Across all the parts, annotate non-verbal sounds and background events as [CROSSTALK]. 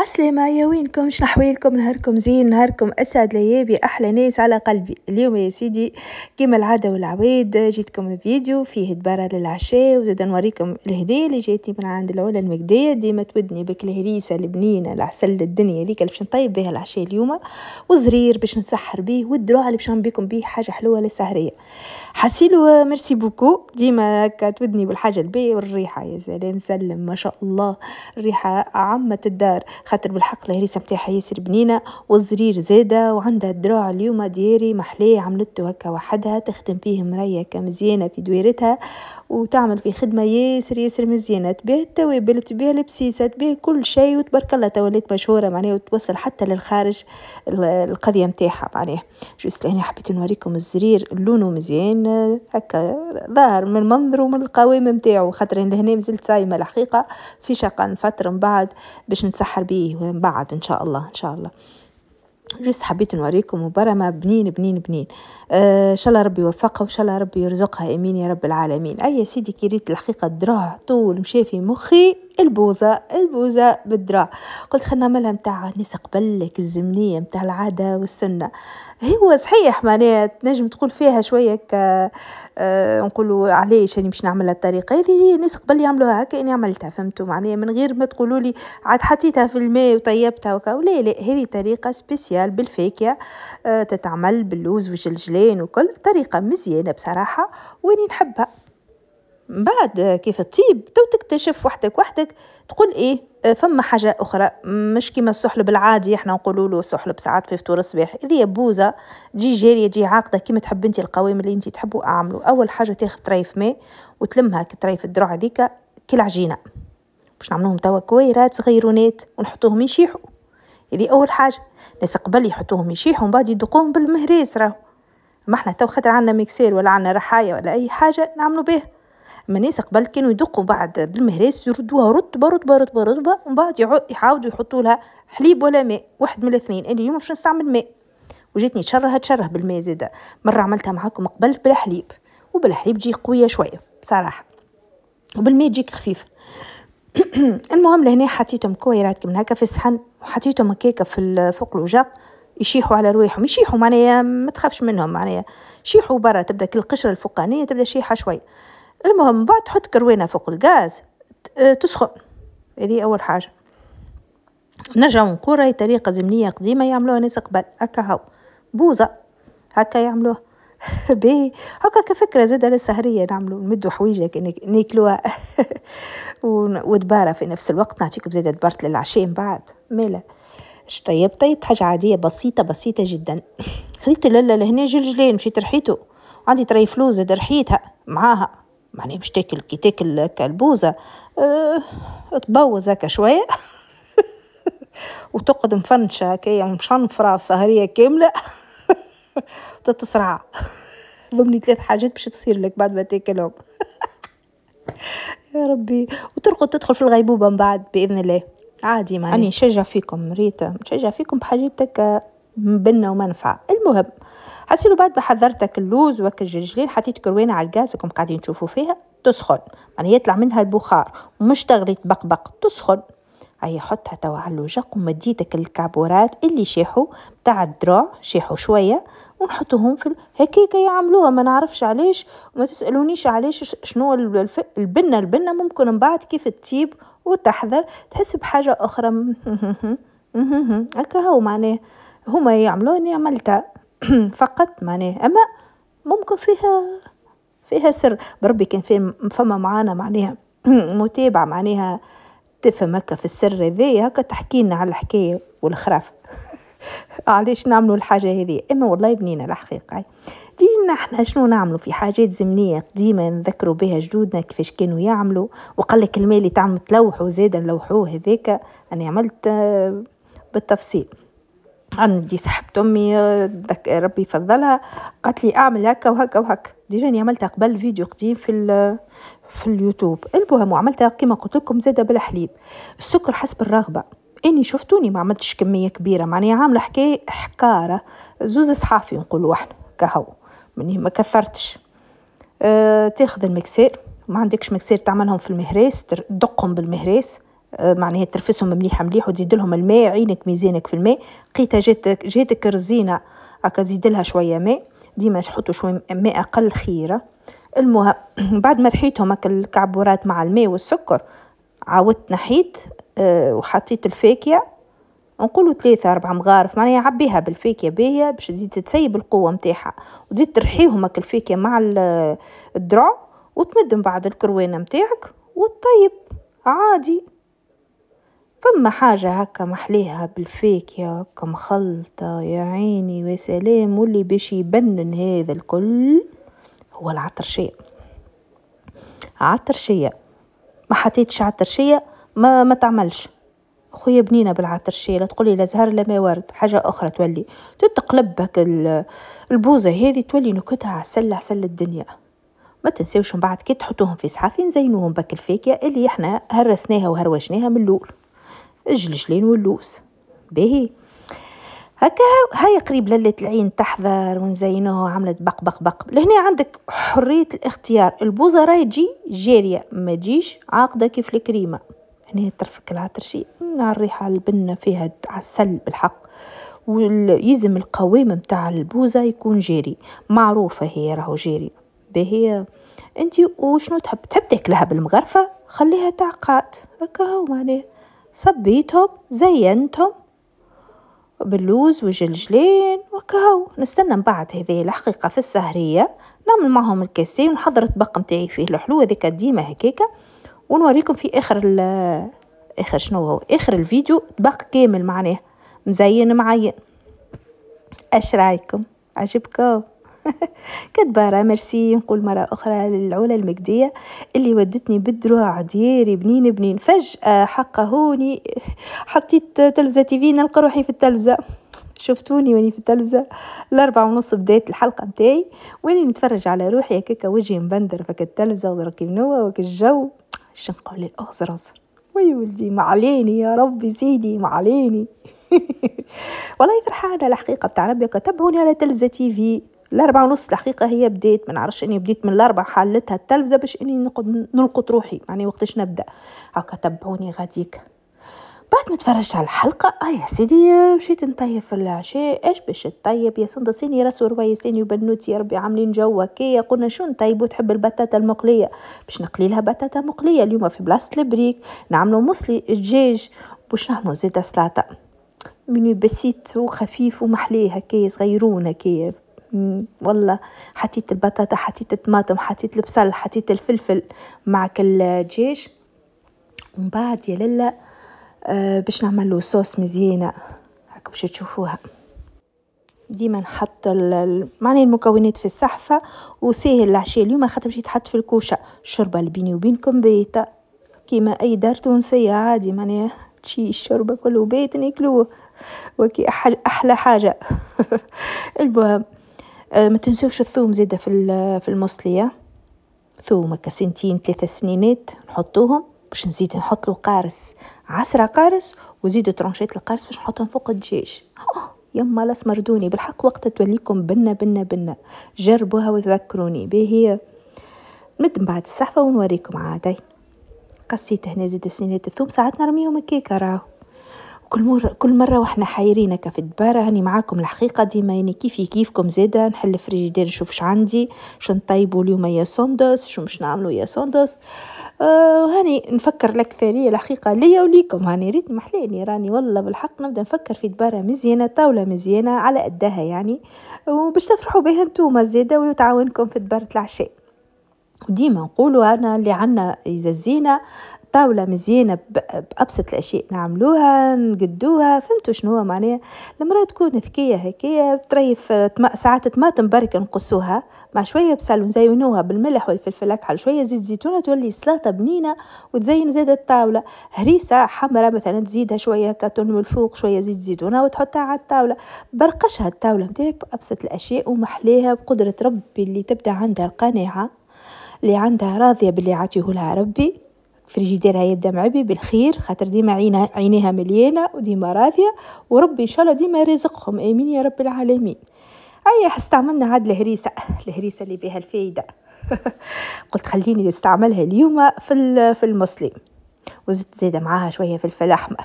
عسلامة يا وينكم شنحويلكم نهاركم زين نهاركم اسعد ليابي احلى ناس على قلبي اليوم يا سيدي كيما العادة والعوايد جيتكم فيديو فيه دبارة للعشاء وزاد نوريكم الهدية اللي جاتني من عند العلا المجدية ديما تودني بك الهريسة البنينة العسل الدنيا ليك باش نطيب بها العشاء اليوم وزرير باش نسحر به والدراع اللي باش نبيكم به حاجة حلوة للسهرية حسيلو ميرسي بوكو ديما هكا تودني بالحاجة الباهية والريحة يا سلام سلم ما شاء الله الريحة عمت الدار خاطر بالحق الهريسه نتاعها ياسر بنينه والزرير زاده وعندها الدراع اليوم دياري محلاه عملته هكا وحدها تخدم فيه مرايه مزيانه في دويرتها وتعمل في خدمه ياسر ياسر مزيانه تبيع التوابل تبيع لبسيسه تبيع كل شيء وتبارك الله توليت مشهوره معناها وتوصل حتى للخارج القضيه نتاعها معناها جوست لهنا حبيت نوريكم الزرير لونه مزيان هكا ظاهر من المنظر ومن القوام نتاعو خاطر لهنا مازلت صايمه الحقيقه في شقه فتره من بعد باش نسحر بيه فيه وين بعد ان شاء الله ان شاء الله جست حبيت نوريكم مبرمة بنين بنين بنين آه شاء الله ربي يوفقها وإن شاء الله ربي يرزقها امين يا رب العالمين اي سيدي كي ريت الحقيقه دراع طول مشى في مخي البوزه البوزه بالدرا قلت خلنا نعملها متاع الناس قبلك الزمنيه متاع العاده والسنه هو صحيح معناها تنجم تقول فيها شويه ك أه نقولوا علاش يعني باش نعملها الطريقه هذه هي ناس قبل يعملوها هكا اني عملتها فهمتوا معناها من غير ما تقولوا لي عاد حطيتها في الماء وطيبتها وكا ولا لا هذه طريقه سبيسيال بالفاكهه أه تتعمل باللوز والجلجلان وكل طريقه مزيانه بصراحه واني نحبها بعد كيف تطيب تو تكتشف وحدك وحدك تقول ايه فما حاجة أخرى مش كيما السحلب العادي احنا نقولوا له سحلب ساعات في فطور الصباح إذا بوزة تجي جارية تجي عاقدة كيما تحب انت القوام اللي انت تحبوا أعمله أول حاجة تاخذ طريف ماء وتلمها كطريف الدروع هذيك كالعجينة باش نعملوهم توا كويرات صغيرونات ونحطوهم يشيحوا هذه أول حاجة ناس قبل يحطوهم يشيحوا ومن بعد يدقوهم بالمهريس راهو ما احنا تو خاطر عندنا ميكسير ولا عندنا رحاية ولا أي حاجة نعملو بيه مناس قبل كانوا يدقوا بعد بالمهراس يردوها رطبه رطبه رطبه رطبه ومن بعد يعاودوا يحطوا لها حليب ولا ماء واحد من الاثنين انا اليوم باش نستعمل ماء وجاتني تشره تشره بالماء زاده مره عملتها معاكم قبل بالحليب وبالحليب تجي قويه شويه بصراحه وبالماء تجيك خفيفه [COUGHS] المهم لهنا حطيتهم كويرات من هكا في الصحن وحطيتهم هكاك في فوق الوجاق يشيحوا على رواحهم يشيحوا معناها ما تخافش منهم معناها شيحوا برا تبدا كل القشره الفوقانيه تبدا شيحه شويه المهم من بعد تحط كروينه فوق الغاز آه، تسخن هذه اول حاجه نرجع ونقول هاي طريقه زمنيه قديمه يعملوها ناس قبل هكا هاو بوزه هكا يعملوها [LAUGHS] باهي هكا كفكره زاده للسهريه نعملو نمدو حويجه ناكلوها [LAUGHS] ودباره في نفس الوقت نعطيك زاده دبرت للعشاء من بعد مالا طيب طيب حاجه عاديه بسيطه بسيطه جدا خليت للا لهنا جلجلين مشيت رحيته عندي طريفلو زاد رحيتها معاها معناها باش تاكل كي تاكل كلبوزة أه تبوز هكا شوية [LAUGHS] وتقعد مفنشة هكايا يعني مشنفرة سهرية كاملة وتتسرع [LAUGHS] [LAUGHS] ضمني ثلاث حاجات باش تصير لك بعد ما تاكلهم يا ربي وترقد تدخل في الغيبوبة من بعد بإذن الله عادي معني أنا نشجع فيكم ريتا نشجع فيكم بحاجات آه، بنا ومنفعة المهم حسيلو بعد بحذرتك اللوز وك الجرجلين حطيت كروينه على الغاز راكم قاعدين تشوفوا فيها تسخن معناها يعني يطلع منها البخار ومش تغلي تبقبق تسخن هيا حطها توا على الوجق ومديتك الكابورات اللي شيحوا بتاع الدراع شيحوا شويه ونحطوهم في هكيك يعملوها ما نعرفش علاش وما تسالونيش علاش شنو البنه البنه ممكن من بعد كيف تطيب وتحذر تحس بحاجه اخرى [LAUGHS] هكا هو معناه هما يعملوها اني عملتها [CLEARS THROAT] فقط معناه أما ممكن فيها فيها سر بربي كان في فما معانا معناها [CLEARS THROAT] متابعة معناها تفهم هكا في السر هذايا هكا تحكي لنا على الحكاية والخراف [LAUGHS] علاش نعملوا الحاجة هذه أما والله بنينا الحقيقة دينا احنا شنو نعملوا في حاجات زمنية قديمة نذكروا بها جدودنا كيفاش كانوا يعملوا وقال لك المال اللي تعمل تلوحوا زادا نلوحوه هذاك أنا عملت آه، بالتفصيل عندي سحبت أمي ربي يفضلها قالت لي أعمل هكا وهكا وهكا ديجاني عملتها قبل فيديو قديم في في اليوتيوب المهم وعملتها كما قلت لكم زاده بالحليب السكر حسب الرغبه اني شفتوني ما عملتش كميه كبيره معناها عامله حكايه حكاره زوز صحافي نقولوا احنا كهو مني ما كثرتش أه تاخذ المكسير ما عندكش مكسير تعملهم في المهريس تدقهم بالمهريس آه، معناها ترفسهم مليح مليح وتزيد لهم الماء عينك ميزانك في الماء لقيتها جاتك جاتك رزينه هكا تزيد لها شويه ماء ديما تحطوا شويه ماء اقل خيره المهم [CLEARS THROAT] بعد ما رحيتهم هكا الكعبورات مع الماء والسكر عاودت نحيت آه، وحطيت الفاكهه نقولوا ثلاثة أربعة مغارف معناها عبيها بالفاكهة باهية باش تزيد تسيب القوة متاحة وتزيد ترحيهم هاك الفاكهة مع الدرع وتمد من بعد الكروانة متاعك وتطيب عادي فما حاجة هكا محليها بالفيكيا هكا مخلطة يا عيني وسلام واللي باش يبنن هذا الكل هو العطرشية عطرشية ما حطيتش عطرشية ما ما تعملش خويا بنينه بالعطرشيه لا تقولي لا زهر لا ما ورد حاجه اخرى تولي تتقلب هك البوزه هذه تولي نكتها عسل عسل الدنيا ما تنساوش من بعد كي تحطوهم في صحافي نزينوهم بك الفيكيا اللي احنا هرسناها وهروشناها من اللول الجلجلين واللوز باهي هكا هاي قريب للت العين تحضر ونزينوها عملت بق بق بق لهنا عندك حرية الاختيار البوزة راهي تجي جارية ما تجيش عاقدة كيف الكريمة هنا ترفك العطر شي الريحة البنة فيها عسل بالحق ويزم القوام متاع البوزة يكون جاري معروفة هي راهو جاري باهي انت وشنو تحب تحب تاكلها بالمغرفة خليها تعقات هكا هو معناه صبيتهم زينتهم باللوز وجلجلين وكهو نستنى من بعد هذه الحقيقة في السهرية نعمل معهم الكاسين ونحضر الطبق متاعي فيه الحلوة ذيك ديما هكاكا ونوريكم في آخر آخر شنو هو آخر الفيديو طبق كامل معناه مزين معين اش رايكم عجبكم [LAUGHS] كتبارة مرسي نقول مرة أخرى للعلا المجدية اللي ودتني بالدروع ديالي بنين بنين فجأة حقهوني حطيت تلفزة تيفي نلقى روحي في التلفزة شفتوني واني في التلفزة الأربعة ونص بداية الحلقة متاعي واني نتفرج على روحي هكاكا وجهي مبندر فك التلفزة وزركي منوة وك الجو شنقول نقول الأغزر أغزر وي ولدي معليني يا ربي سيدي معليني [LAUGHS] والله فرحانة الحقيقة بتاع ربي تبعوني على تلفزة تيفي الأربعة ونص الحقيقة هي بديت ما نعرفش إني بديت من الأربعة حلتها التلفزة باش إني نقعد نلقط روحي يعني وقتاش نبدأ هاكا تبعوني غاديك بعد ما تفرجت على الحلقة آه يا سيدي مشيت نطيب في العشاء إيش باش تطيب يا سندسيني راس وربيسيني وبنوتي يا ربي عاملين جو هكايا قلنا شو نطيبو تحب البطاطا المقلية باش نقلي لها بطاطا مقلية اليوم في بلاصة البريك نعملو مصلي الدجاج باش نعملو زيت سلاطة منو بسيط وخفيف ومحلي هكايا صغيرون هكايا والله حطيت البطاطا حطيت الطماطم حطيت البصل حطيت الفلفل مع الدجاج ومن بعد يا لالا آه، باش نعمل له صوص مزيانه هاك باش تشوفوها ديما نحط معناها المكونات في الصحفه وسهل العشاء اليوم خاطر باش يتحط في الكوشه شوربه اللي بيني وبينكم بيتا كيما اي دار تونسيه عادي معناها شي الشوربه كله بيت ناكلوه وكي احلى حاجه [LAUGHS] المهم آه، ما تنسوش الثوم زيادة في في المصلية ثوم هكا سنتين ثلاثة سنينات نحطوهم باش نزيد نحط له قارص عصرة قارص وزيد ترونشيت القارص باش نحطهم فوق الدجاج يما لا سمردوني بالحق وقت توليكم بنا بنا بنا جربوها وتذكروني به هي نمد من بعد الصحفة ونوريكم عادي قصيت هنا زيد سنينات الثوم ساعات نرميهم هكاك راهو كل مرة كل مرة واحنا حايرين هكا في الدبارة هاني معاكم الحقيقة ديما يعني كيفي كيفكم زادا نحل الفريجيدير نشوف ش عندي شو نطيبو اليوم يا سوندوس شو مش نعملو يا سوندوس آه هاني نفكر الأكثرية الحقيقة ليا وليكم هاني ريت محلاني راني والله بالحق نبدا نفكر في دبارة مزيانة طاولة مزيانة على قدها يعني وباش تفرحوا بها انتوما زادة وتعاونكم في دبارة العشاء ديما نقولوا أنا اللي عنا إذا الزينة طاوله مزيانه بابسط الاشياء نعملوها نقدوها فهمتوا شنو هو معناها المراه تكون ذكيه هكايا تريف ساعات طماطم تنبرك نقصوها مع شويه بصل ونزينوها بالملح والفلفل الاكحل شويه زيت زيتونه تولي سلطه بنينه وتزين زاد الطاوله هريسه حمراء مثلا تزيدها شويه كاتون من الفوق شويه زيت زيتونه وتحطها على الطاوله برقشها الطاوله نتاعك بابسط الاشياء ومحليها بقدره ربي اللي تبدا عندها القناعه اللي عندها راضيه باللي عطيه لها ربي فريجيديرها يبدا معبي بالخير خاطر ديما عينها عينيها مليانه وديما راضيه وربي ان شاء الله ديما رزقهم امين يا رب العالمين اي استعملنا عاد الهريسه الهريسه اللي بها الفايده [LAUGHS] قلت خليني نستعملها اليوم في في المسلم وزدت زيادة معاها شويه فلفل احمر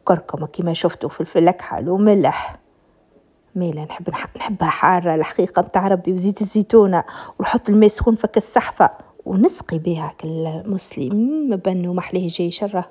وكركم كيما شفتوا فلفل اكحل وملح ميلا نحب نحبها حارة الحقيقة متاع ربي وزيت الزيتونة ونحط الماء سخون فك السحفة ونسقي بها كالمسلم مبن محليه جاي شره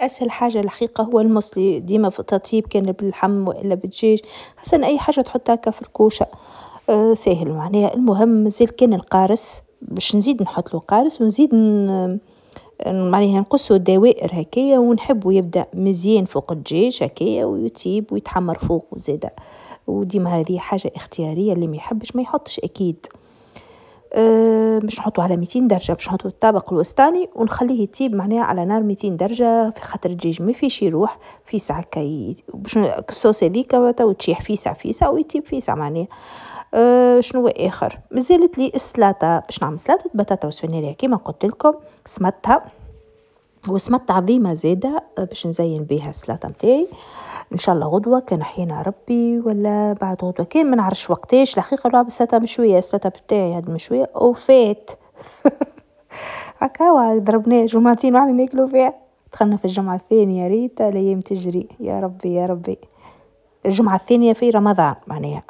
اسهل حاجه الحقيقه هو المسلي ديما في التطيب كان باللحم والا بالدجاج حسن اي حاجه تحطها هكا في الكوشه سهل آه، ساهل معناها المهم مازال كان القارص باش نزيد نحط له قارص ونزيد ن... معناها نقصوا الدوائر هكايا ونحبوا يبدا مزيان فوق الدجاج هكايا ويطيب ويتحمر فوق وزاده وديما هذه حاجه اختياريه اللي ما يحبش ما يحطش اكيد مش آه، باش نحطو على 200 درجه باش نحطو الطبق الوسطاني ونخليه يطيب معناها على نار 200 درجه في خاطر الدجاج ما فيش يروح فيسع هكا باش الصوص هذيك تو تشيح فيسع فيسع ويطيب فيسع معناها آه شنو اخر مازالت لي السلاطه باش نعمل سلاطه بطاطا وسفنيريا كيما قلت لكم سمتها وسمت عظيمه زاده أه، باش نزين بها السلاطه نتاعي ان شاء الله غدوه كان حينا ربي ولا بعد غدوه كان ما نعرفش وقتاش الحقيقه لو السلاطه مشويه السلاطه بتاعي هاد مشويه وفات [LAUGHS] هكا ضربناه جمعتين وعلي ناكلو فيها دخلنا في الجمعه الثانيه ريت الايام تجري يا ربي يا ربي الجمعه الثانيه في رمضان معناها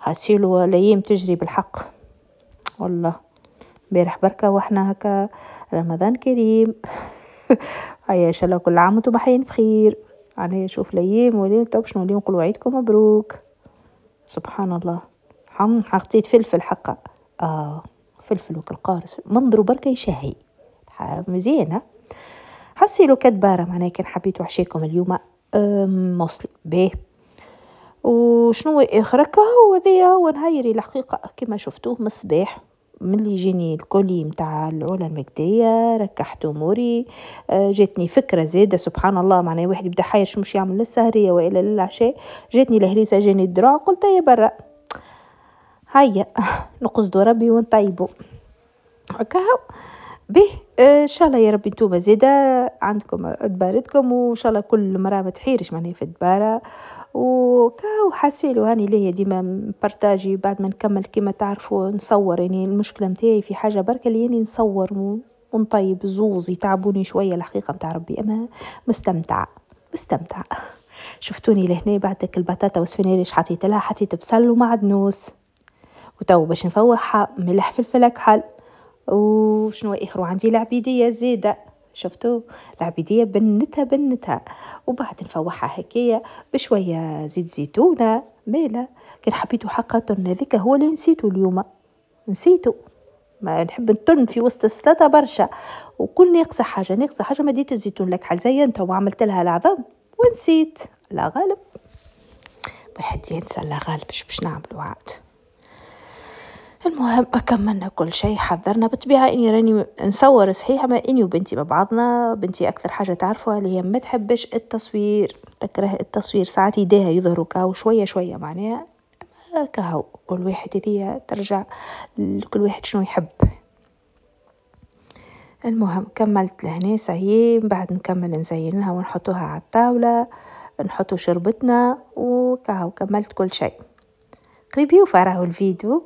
حاسيلو الايام تجري بالحق والله امبارح بركه واحنا هكا رمضان كريم هيا ان شاء الله كل عام وانتم حيين بخير عليا شوف الايام وليل طب شنو اليوم نقولوا عيدكم مبروك سبحان الله حم حطيت فلفل حقا اه فلفل وكالقارص منظره بركه يشهي مزيانه حسيلو كدبارة معناها كان حبيت وحشيكم اليوم موصل به وشنو اخر هكا هو ذي هو نهيري الحقيقه كما شفتوه من الصباح ملي جيني الكولي متاع العلا المجدية ركحت أموري آه، جاتني فكرة زيدة سبحان الله معناها واحد يبدا حير شو مش يعمل للسهرية وإلا للعشاء جاتني الهريسة جاني الدراع قلت يا برا هيا [LAUGHS] نقصدو ربي ونطيبو هكا به ان شاء الله يا ربي نتوما زيدا عندكم دبارتكم وان شاء الله كل مراه ما تحيرش معناها في الدباره وكاو حاسيلو هاني ليا ديما بارتاجي بعد ما نكمل كما تعرفوا نصور يعني المشكله نتاعي في حاجه بركه اللي يعني نصور ونطيب زوز يتعبوني شويه الحقيقه نتاع ربي اما مستمتع مستمتع شفتوني لهنا بعدك البطاطا والسفنيريش حطيت لها حطيت بصل ومعدنوس وتو باش نفوحها ملح فلفل اكحل وشنو اخر عندي العبيديه زيده شفتوا العبيديه بنتها بنتها وبعد نفوحها هكايا بشويه زيت زيتونه مالا كان حبيتو حقا هذيك هو اللي نسيتو اليوم نسيتو ما نحب نطن في وسط السلطه برشا وكل ناقصه حاجه ناقصه حاجه ما ديت الزيتون لك حل زي انت وعملت لها العظام ونسيت لا غالب واحد ينسى لا غالب باش باش نعملو عاد المهم أكملنا كل شيء حذرنا بالطبيعة إني راني نصور صحيح ما إني وبنتي مع بعضنا بنتي أكثر حاجة تعرفها اللي هي ما تحبش التصوير تكره التصوير ساعات يديها يظهروا كاو شوية شوية معناها كهو كل واحد هذيا ترجع لكل واحد شنو يحب المهم كملت لهنا سعيين بعد نكمل نزينها ونحطوها على الطاولة نحطو شربتنا وكهو كملت كل شيء قريبي وفراه الفيديو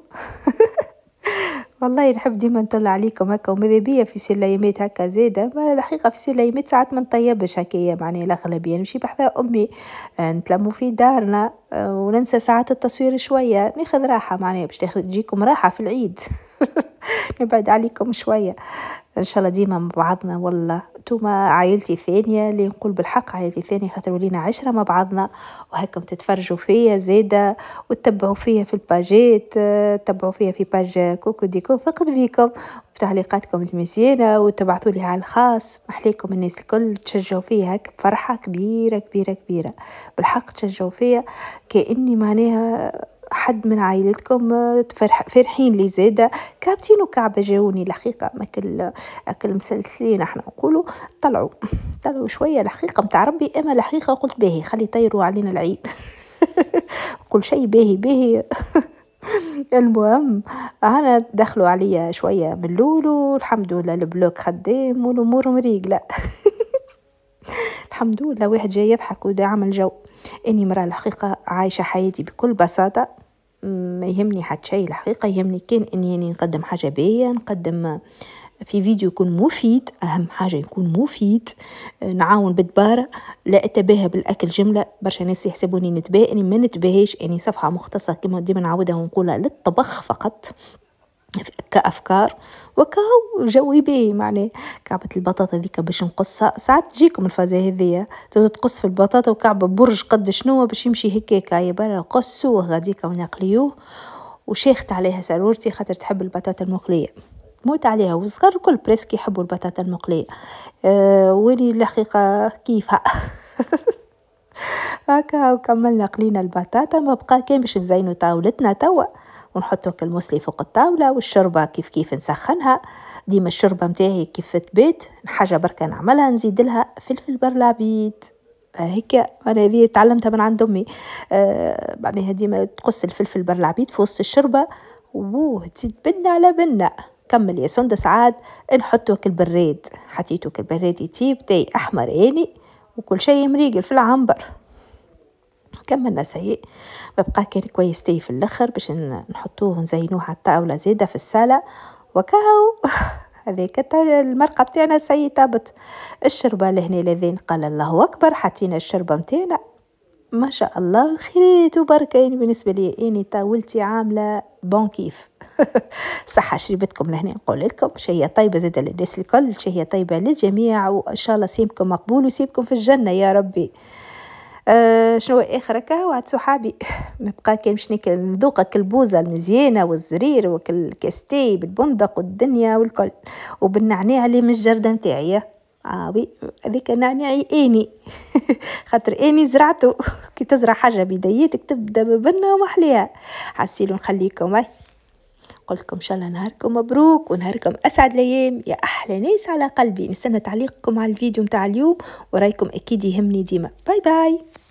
[LAUGHS] والله نحب ديما نطلع عليكم هكا وماذا بيا في يميت هكا زيدا ما الحقيقه في يميت ساعات ما نطيبش هكايا معني الاغلبيه نمشي بحذا امي آه، نتلمو في دارنا آه، وننسى ساعات التصوير شويه ناخذ راحه معناها باش تجيكم راحه في العيد [LAUGHS] نبعد عليكم شويه ان شاء الله ديما مع بعضنا والله انتوما عائلتي ثانيه اللي نقول بالحق عائلتي ثانيه خاطر ولينا عشره مع بعضنا وهكم تتفرجوا فيا زيده وتتبعوا فيا في الباجات تتبعوا فيا في باج كوكو ديكو فقد بيكم تعليقاتكم المزيانه وتبعثوا لي على الخاص محليكم الناس الكل تشجعوا فيا هك بفرحه كبيره كبيره كبيره بالحق تشجعوا فيا كاني معناها حد من عائلتكم آه، فرحين لي زيدا كابتين وكعبة جاوني الحقيقة ماكل أكل مسلسلين احنا نقولوا طلعوا طلعوا شوية الحقيقة متاع ربي أما الحقيقة قلت باهي خلي طيروا علينا العيد كل [LAUGHS] شيء باهي باهي [LAUGHS] المهم انا دخلوا عليا شويه من لولو الحمد لله البلوك خدام والامور مريقله [LAUGHS] الحمد لله واحد جاي يضحك ويدعم الجو اني مرا الحقيقه عايشه حياتي بكل بساطه ما يهمني حتى شيء الحقيقه يهمني كان اني يعني نقدم حاجه باهيه نقدم في فيديو يكون مفيد اهم حاجه يكون مفيد نعاون بدبارة لا اتباهى بالاكل جمله برشا ناس يحسبوني نتباهى اني ما نتباهاش اني يعني صفحه مختصه كما ديما نعاودها ونقولها للطبخ فقط كافكار وكهو جوي معني معناه كعبة البطاطا ذيك باش نقصها ساعات تجيكم الفازة هذيا تقص في البطاطا وكعبة برج قد شنو باش يمشي هكاك يا برا قصوه غاديكا ونقليوه وشيخت عليها سرورتي خاطر تحب البطاطا المقلية موت عليها والصغار الكل بريسك يحبوا البطاطا المقلية أه واني الحقيقة كيفها [LAUGHS] هكا وكملنا قلينا البطاطا ما بقى كان باش نزينو طاولتنا توا ونحط الموسلي فوق الطاولة والشوربة كيف كيف نسخنها ديما الشوربة متاعي كيف تبات حاجة بركة نعملها نزيد لها فلفل برلابيد هيك انا هذه تعلمتها من عند امي آه معناها ديما تقص الفلفل برلعبيد في وسط الشربه ووه تتبنى على بنه كمل يا سندس عاد نحطو كالبراد حطيتو كالبراد يطيب تاي احمر اني وكل شيء مريقل في العنبر كملنا سيء ببقى كان كويس تي في الاخر باش نحطوه نزينوه على الطاوله زاده في الصاله وكاو [LAUGHS] هذيك المرقه بتاعنا سي طابت الشربه لهنا لذين قال الله اكبر حطينا الشربه نتاعنا ما شاء الله خيرات وبركين بالنسبه لي اني طاولتي عامله بون كيف [LAUGHS] صحة شربتكم لهنا نقول لكم شهية طيبة زادة للناس الكل شهية طيبة للجميع وإن شاء الله سيمكم مقبول وسيمكم في الجنة يا ربي آه شنو اخر هكا وعاد صحابي مبقى كان باش نذوقك البوزه المزيانه والزرير والكاستي بالبندق والدنيا والكل وبالنعناع اللي من الجرده نتاعي اه وي هذيك نعناعي اني [LAUGHS] خاطر اني زرعته [LAUGHS] كي تزرع حاجه بدايتك تبدا ببنه ومحليها حسيلو نخليكم اي قلت لكم ان شاء الله نهاركم مبروك ونهاركم اسعد الايام يا احلى ناس على قلبي نستنى تعليقكم على الفيديو متاع اليوم ورايكم اكيد يهمني ديما باي باي